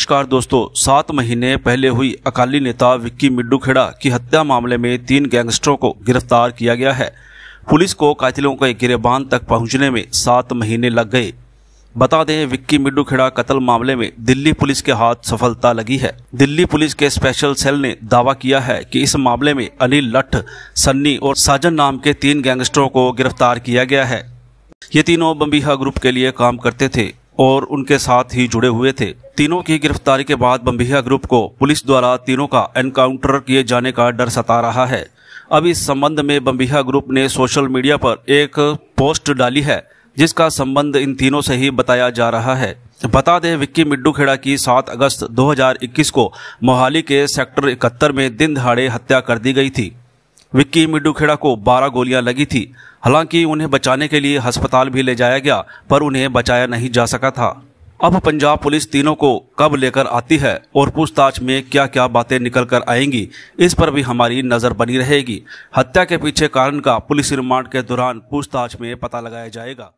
नमस्कार दोस्तों सात महीने पहले हुई अकाली नेता विक्की मिड्डू खेड़ा की हत्या मामले में तीन गैंगस्टरों को गिरफ्तार किया गया है पुलिस को कातिलों के गिरेबान तक पहुंचने में सात महीने लग गए बता दें विक्की मिड्डू खेड़ा कत्ल मामले में दिल्ली पुलिस के हाथ सफलता लगी है दिल्ली पुलिस के स्पेशल सेल ने दावा किया है कि इस मामले में अनिल लठ सन्नी और साजन नाम के तीन गैंगस्टरों को गिरफ्तार किया गया है ये तीनों बम्बीहा ग्रुप के लिए काम करते थे और उनके साथ ही जुड़े हुए थे तीनों की गिरफ्तारी के बाद बम्बिया ग्रुप को पुलिस द्वारा तीनों का एनकाउंटर किए जाने का डर सता रहा है अब इस संबंध में बम्बिया ग्रुप ने सोशल मीडिया पर एक पोस्ट डाली है जिसका संबंध इन तीनों से ही बताया जा रहा है बता दें विक्की मिड्डू खेड़ा की 7 अगस्त 2021 को मोहाली के सेक्टर 71 में दिन दहाड़े हत्या कर दी गई थी विक्की मिडुखेड़ा को 12 गोलियां लगी थी हालांकि उन्हें बचाने के लिए अस्पताल भी ले जाया गया पर उन्हें बचाया नहीं जा सका था अब पंजाब पुलिस तीनों को कब लेकर आती है और पूछताछ में क्या क्या बातें निकल कर आएंगी इस पर भी हमारी नज़र बनी रहेगी हत्या के पीछे कारण का पुलिस रिमांड के दौरान पूछताछ में पता लगाया जाएगा